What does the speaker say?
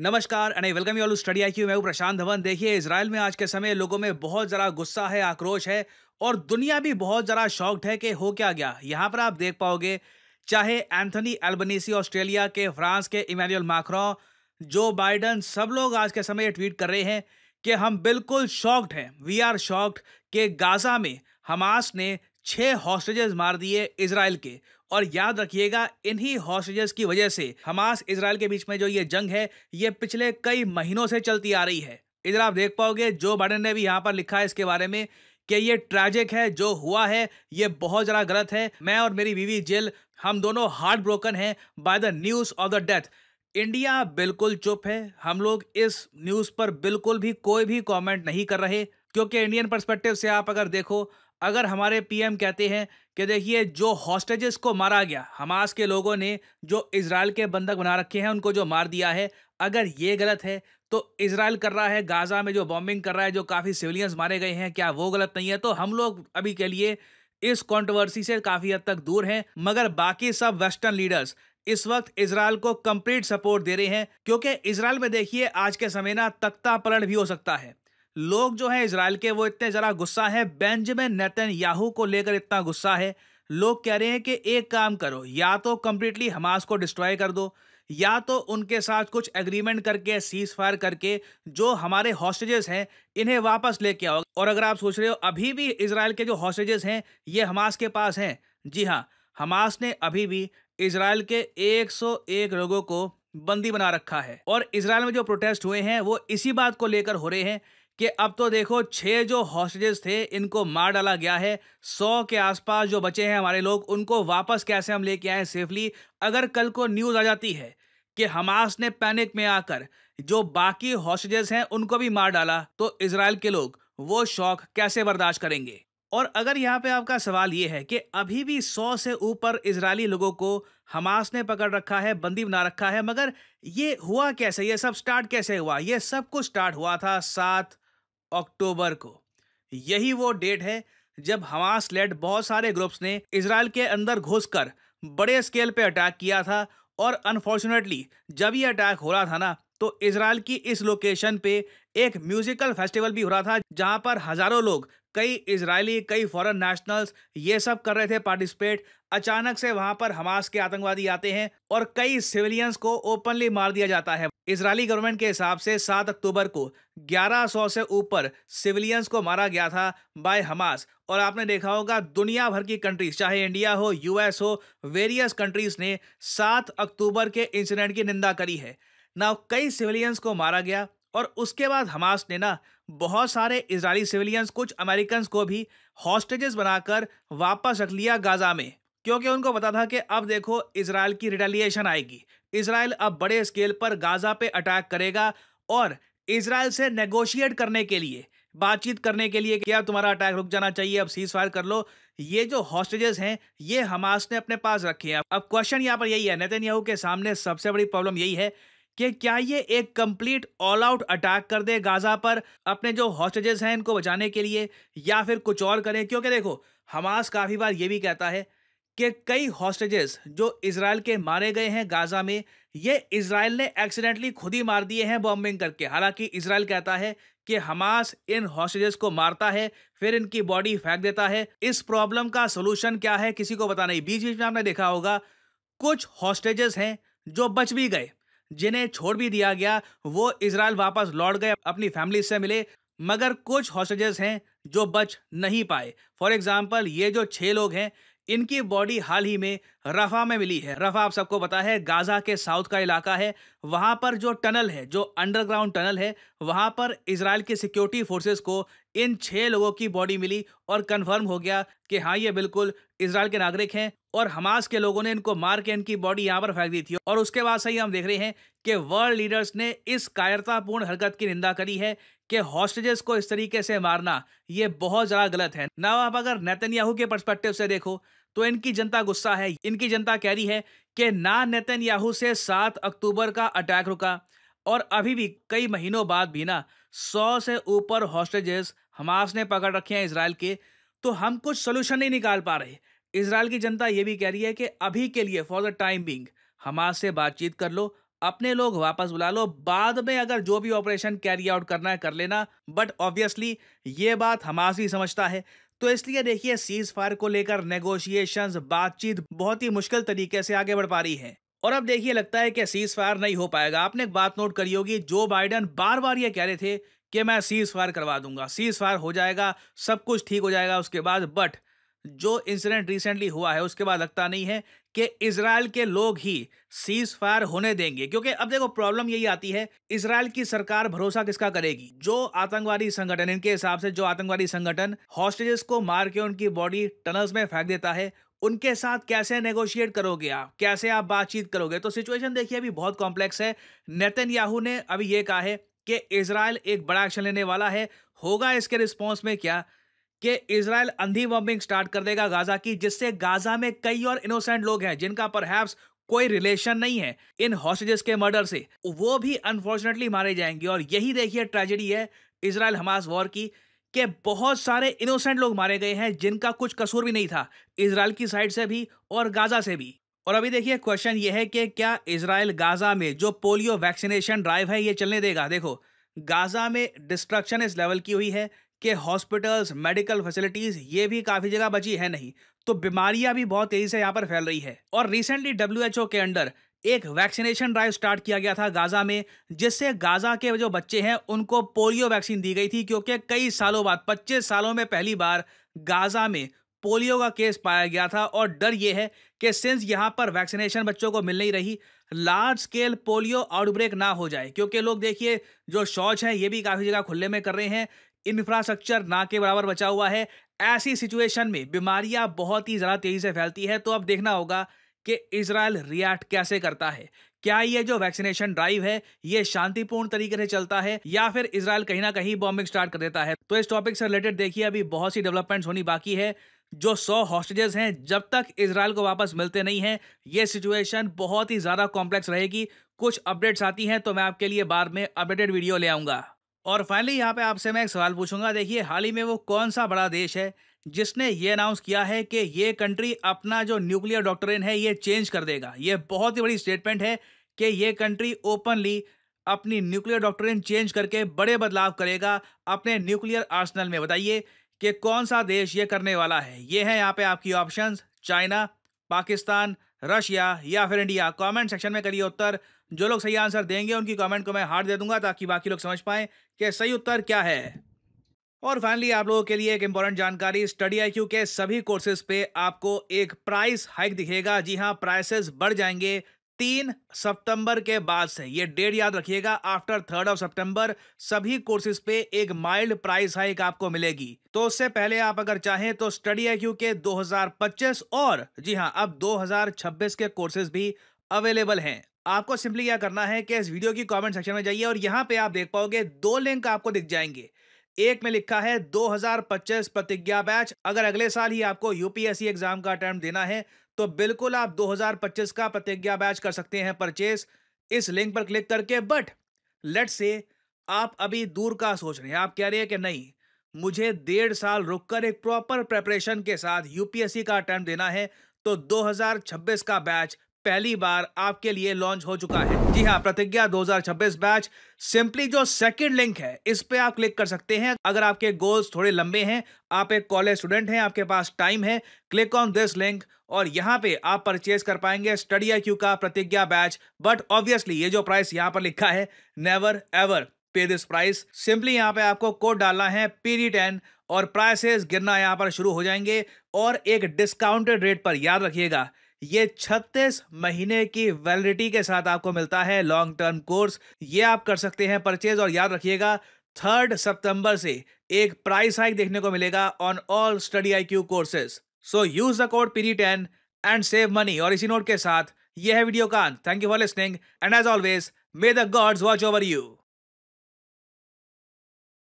नमस्कार and welcome you all Study I Q मैं प्रशांत धवन देखिए इसराइल में आज के समय लोगों में बहुत ज़रा गुस्सा है आक्रोश है और दुनिया भी बहुत ज़रा शॉक्ड है कि हो क्या गया यहाँ पर आप देख पाओगे चाहे एंथनी एल्बनीसी ऑस्ट्रेलिया के फ्रांस के इमैनुअल माखरॉ जो बाइडन सब लोग आज के समय ट्वीट कर रहे हैं कि हम बिल्कुल शॉक्ड हैं वी आर शॉक्ड के गाज़ा में हमास ने छः हॉस्टेजेस मार दिए इसराइल के और याद रखिएगा इन्हीं हॉस्टेजेस की वजह से हमास इसराइल के बीच में जो ये जंग है ये पिछले कई महीनों से चलती आ रही है इधर आप देख पाओगे जो बाइडन ने भी यहाँ पर लिखा है इसके बारे में कि ये ट्रैजिक है जो हुआ है ये बहुत ज़्यादा गलत है मैं और मेरी बीवी जेल हम दोनों हार्ट ब्रोकन हैं by the news of the death India बिल्कुल चुप है हम लोग इस न्यूज़ पर बिल्कुल भी कोई भी कमेंट नहीं कर रहे क्योंकि इंडियन पर्सपेक्टिव से आप अगर देखो अगर हमारे पीएम कहते हैं कि देखिए जो हॉस्टेजेस को मारा गया हमास के लोगों ने जो इसराइल के बंधक बना रखे हैं उनको जो मार दिया है अगर ये गलत है तो इसराइल कर रहा है गाज़ा में जो बॉम्बिंग कर रहा है जो काफ़ी सिविलियंस मारे गए हैं क्या वो गलत नहीं है तो हम लोग अभी के लिए इस कंट्रोवर्सी से काफ़ी हद तक दूर हैं मगर बाकी सब वेस्टर्न लीडर्स इस वक्त इसराइल को कंप्लीट सपोर्ट दे रहे हैं क्योंकि इसराइल में देखिए आज के समय ना तख्ता पलट भी हो सकता है लोग जो है इसराइल के वो इतने ज़रा गुस्सा है बेंजमिन नेतन याहू को लेकर इतना गुस्सा है लोग कह रहे हैं कि एक काम करो या तो कम्प्लीटली हमास को डिस्ट्रॉय कर दो या तो उनके साथ कुछ एग्रीमेंट करके सीज फायर करके जो हमारे हॉस्टेजेस हैं इन्हें वापस लेके आओ और अगर आप सोच रहे हो अभी भी इसराइल के जो हॉस्टेजेस हैं ये हमास के पास हैं जी हाँ हमास ने अभी भी इसराइल के 101 लोगों को बंदी बना रखा है और इसराइल में जो प्रोटेस्ट हुए हैं वो इसी बात को लेकर हो रहे हैं कि अब तो देखो छः जो हॉस्टेजेस थे इनको मार डाला गया है सौ के आसपास जो बचे हैं हमारे लोग उनको वापस कैसे हम लेके आए सेफली अगर कल को न्यूज़ आ जाती है कि हमास ने पैनिक में आकर जो बाकी हॉस्टेजेस हैं उनको भी मार डाला तो इसराइल के लोग वो शौक कैसे बर्दाश्त करेंगे और अगर यहाँ पे आपका सवाल ये है कि अभी भी सौ से ऊपर इसराइली लोगों को हमास ने पकड़ रखा है बंदी बना रखा है मगर ये हुआ कैसे ये सब स्टार्ट कैसे हुआ ये सब कुछ स्टार्ट हुआ था सात अक्टूबर को यही वो डेट है जब हमास लेड बहुत सारे ग्रुप्स ने इसराइल के अंदर घुसकर बड़े स्केल पे अटैक किया था और अनफॉर्चुनेटली जब ये अटैक हो रहा था ना तो इसराइल की इस लोकेशन पे एक म्यूजिकल फेस्टिवल भी हो रहा था जहां पर हजारों लोग कई इसराइली कई फॉरेन नेशनल्स ये सब कर रहे थे पार्टिसिपेट अचानक से वहां पर हमास के आतंकवादी आते हैं और कई सिविलियंस को ओपनली मार दिया जाता है इसराइली गवर्नमेंट के हिसाब से 7 अक्टूबर को 1100 से ऊपर सिविलियंस को मारा गया था बाय हमास और आपने देखा होगा दुनिया भर की कंट्रीज चाहे इंडिया हो यूएस हो वेरियस कंट्रीज ने 7 अक्टूबर के इंसिडेंट की निंदा करी है ना कई सिविलियंस को मारा गया और उसके बाद हमास ने ना बहुत सारे इजरायली सिविलियंस कुछ अमेरिकन को भी हॉस्टेजेस बनाकर वापस रख लिया गाजा में क्योंकि उनको पता था कि अब देखो इसराइल की रिटेलिएशन आएगी इसराइल अब बड़े स्केल पर गाजा पे अटैक करेगा और इसराइल से नेगोशिएट करने के लिए बातचीत करने के लिए क्या अब तुम्हारा अटैक रुक जाना चाहिए अब सीज फायर कर लो ये जो हॉस्टेजेस हैं ये हमास ने अपने पास रखे हैं अब क्वेश्चन यहाँ पर यही है नितिन के सामने सबसे बड़ी प्रॉब्लम यही है कि क्या ये एक कंप्लीट ऑल आउट अटैक कर दे गाजा पर अपने जो हॉस्टेजेस हैं इनको बचाने के लिए या फिर कुछ और करें क्योंकि देखो हमास काफ़ी बार ये भी कहता है कि कई हॉस्टेजेस जो इसराइल के मारे गए हैं गाजा में ये इसराइल ने एक्सीडेंटली खुद ही मार दिए हैं बॉम्बिंग करके हालांकि इसराइल कहता है कि हमास इन हॉस्टेजेस को मारता है फिर इनकी बॉडी फेंक देता है इस प्रॉब्लम का सोल्यूशन क्या है किसी को पता नहीं बीच बीच में आपने देखा होगा कुछ हॉस्टेजेस हैं जो बच भी गए जिन्हें छोड़ भी दिया गया वो इसराइल वापस लौट गए अपनी फैमिली से मिले मगर कुछ हॉस्टेजेस हैं जो बच नहीं पाए फॉर एग्जाम्पल ये जो छः लोग हैं इनकी बॉडी हाल ही में रफा में मिली है रफा आप सबको पता है गाजा के साउथ का इलाका है वहाँ पर जो टनल है जो अंडरग्राउंड टनल है वहाँ पर इसराइल की सिक्योरिटी फोर्सेस को इन छः लोगों की बॉडी मिली और कन्फर्म हो गया कि हाँ ये बिल्कुल इसराइल के नागरिक हैं और हमास के लोगों ने इनको मार के इनकी बॉडी यहाँ पर फेंक दी थी और उसके बाद से ही हम देख रहे हैं कि वर्ल्ड लीडर्स ने इस कायरतापूर्ण हरकत की निंदा करी है कि हॉस्टेजेस को इस तरीके से मारना ये बहुत ज़्यादा गलत है ना आप अगर नेतन्याहू के पर्सपेक्टिव से देखो तो इनकी जनता गुस्सा है इनकी जनता कह रही है कि ना नैतन से सात अक्टूबर का अटैक रुका और अभी भी कई महीनों बाद भी ना सौ से ऊपर हॉस्टेजेस हमास ने पकड़ रखे हैं इसराइल के तो हम कुछ सोल्यूशन नहीं निकाल पा रहे इसराइल की जनता ये भी कह रही है कि अभी के लिए for the time being Hamas से बातचीत कर लो अपने लोग वापस बुला लो बाद में अगर जो भी ऑपरेशन कैरी आउट करना है कर लेना बट ऑब्वियसली ये बात हमास ही समझता है तो इसलिए देखिए सीज फायर को लेकर नेगोशिएशंस बातचीत बहुत ही मुश्किल तरीके से आगे बढ़ पा रही है और अब देखिए लगता है कि सीज फायर नहीं हो पाएगा आपने एक बात नोट करी होगी जो बाइडन बार बार ये कह रहे थे कि मैं सीज फायर करवा दूंगा सीज फायर हो जाएगा सब कुछ ठीक हो जाएगा उसके बाद बट जो इंसिडेंट रिसेंटली हुआ है उसके बाद लगता नहीं है कि इसराइल के लोग ही सीज फायर होने देंगे क्योंकि अब देखो प्रॉब्लम यही आती है इसराइल की सरकार भरोसा किसका करेगी जो आतंकवादी संगठन इनके हिसाब से जो आतंकवादी संगठन हॉस्टेजेस को मार के उनकी बॉडी टनल्स में फेंक देता है उनके साथ कैसे नेगोशिएट करोगे आप कैसे आप बातचीत करोगे तो सिचुएशन देखिए अभी बहुत कॉम्प्लेक्स है नितिन याहू ने अभी ये कहा है कि इसराइल एक बड़ा एक्शन लेने वाला है होगा इसके रिस्पॉन्स में क्या कि इसराइल अंधी बॉम्बिंग स्टार्ट कर देगा गाजा की जिससे गाजा में कई और इनोसेंट लोग हैं जिनका पर कोई रिलेशन नहीं है इन हॉस्टेजेस के मर्डर से वो भी अनफॉर्चुनेटली मारे जाएंगे और यही देखिए ट्रेजेडी है इसराइल हमास वॉर की कि बहुत सारे इनोसेंट लोग मारे गए हैं जिनका कुछ कसूर भी नहीं था इसराइल की साइड से भी और गाजा से भी और अभी देखिए क्वेश्चन ये है कि क्या इसराइल गाजा में जो पोलियो वैक्सीनेशन ड्राइव है ये चलने देगा देखो गाजा में डिस्ट्रक्शन इस लेवल की हुई है कि हॉस्पिटल्स मेडिकल फैसिलिटीज ये भी काफी जगह बची है नहीं तो बीमारियां भी बहुत तेजी से यहाँ पर फैल रही है और रिसेंटली डब्ल्यू के अंडर एक वैक्सीनेशन ड्राइव स्टार्ट किया गया था गाजा में जिससे गाजा के जो बच्चे हैं उनको पोलियो वैक्सीन दी गई थी क्योंकि कई सालों बाद 25 सालों में पहली बार गाजा में पोलियो का केस पाया गया था और डर यह है कि सिंस यहाँ पर वैक्सीनेशन बच्चों को मिल नहीं रही लार्ज स्केल पोलियो आउटब्रेक ना हो जाए क्योंकि लोग देखिए जो शौच है ये भी काफ़ी जगह खुले में कर रहे हैं इंफ्रास्ट्रक्चर ना के बराबर बचा हुआ है ऐसी सिचुएशन में बीमारियां बहुत ही ज़्यादा तेज़ी से फैलती है तो अब देखना होगा कि इसराइल रिएक्ट कैसे करता है क्या ये जो वैक्सीनेशन ड्राइव है ये शांतिपूर्ण तरीके से चलता है या फिर इसराइल कहीं ना कहीं बॉम्बिंग स्टार्ट कर देता है तो इस टॉपिक से रिलेटेड देखिए अभी बहुत सी डेवलपमेंट्स होनी बाकी है जो सौ हॉस्टेजेस हैं जब तक इसराइल को वापस मिलते नहीं हैं ये सिचुएशन बहुत ही ज़्यादा कॉम्प्लेक्स रहेगी कुछ अपडेट्स आती हैं तो मैं आपके लिए बाद में अपडेटेड वीडियो ले आऊँगा और फाइनली यहाँ पे आपसे मैं एक सवाल पूछूंगा देखिए हाल ही में वो कौन सा बड़ा देश है जिसने ये अनाउंस किया है कि ये कंट्री अपना जो न्यूक्लियर डॉक्ट्रेन है ये चेंज कर देगा ये बहुत ही बड़ी स्टेटमेंट है कि ये कंट्री ओपनली अपनी न्यूक्लियर डॉक्ट्रेन चेंज करके बड़े बदलाव करेगा अपने न्यूक्लियर आर्सनल में बताइए कि कौन सा देश ये करने वाला है ये है यहाँ पे आपकी ऑप्शंस चाइना पाकिस्तान रशिया या फिर इंडिया कमेंट सेक्शन में करिए उत्तर जो लोग सही आंसर देंगे उनकी कमेंट को मैं हार्ट दे दूंगा ताकि बाकी लोग समझ पाएं कि सही उत्तर क्या है और फाइनली आप लोगों के लिए एक इंपॉर्टेंट जानकारी स्टडी आई के सभी कोर्सेज पे आपको एक प्राइस हाइक दिखेगा जी हाँ प्राइसेस बढ़ जाएंगे तीन सितंबर के बाद से ये डेट याद रखिएगा आफ्टर थर्ड ऑफ सितंबर सभी कोर्सेज पे एक माइल्ड प्राइस हाइक आपको मिलेगी तो उससे पहले आप अगर चाहें तो स्टडी आई के 2025 और जी हाँ अब 2026 के कोर्सेज भी अवेलेबल हैं आपको सिंपली क्या करना है कि इस वीडियो की कमेंट सेक्शन में जाइए और यहाँ पे आप देख पाओगे दो लिंक आपको दिख जाएंगे एक में लिखा है 2025 प्रतिज्ञा बैच अगर अगले साल ही आपको यूपीएससी एग्जाम का अटैम्प्ट देना है तो बिल्कुल आप 2025 का प्रतिज्ञा बैच कर सकते हैं परचेज इस लिंक पर क्लिक करके बट लेट से आप अभी दूर का सोच रहे हैं आप कह रहे हैं कि नहीं मुझे डेढ़ साल रुक एक प्रॉपर प्रेपरेशन के साथ यूपीएससी का अटैम्प्ट देना है तो दो का बैच पहली बार आपके लिए लॉन्च हो चुका है जी हाँ प्रतिज्ञा 2026 बैच सिंपली जो सेकंड लिंक है इस पे आप क्लिक कर सकते हैं अगर आपके गोल्स थोड़े लंबे हैं आप एक कॉलेज स्टूडेंट हैं आपके पास टाइम है क्लिक ऑन दिस लिंक और यहाँ पे आप परचेज कर पाएंगे स्टडी आई का प्रतिज्ञा बैच बट ऑब्वियसली ये जो प्राइस यहाँ पर लिखा है never ever pay this price simply यहाँ पे आपको कोड डालना है पीडी और प्राइसेस गिरना यहाँ पर शुरू हो जाएंगे और एक डिस्काउंटेड रेट पर याद रखिएगा ये 36 महीने की वैलिडिटी के साथ आपको मिलता है लॉन्ग टर्म कोर्स ये आप कर सकते हैं परचेज और याद रखिएगा थर्ड सितंबर से एक प्राइस हाइक देखने को मिलेगा on all Study I Q courses so use the code पीरी टेन एंड सेव मनी और इसी नोट के साथ यह है वीडियो कांत thank you for listening and as always may the gods watch over you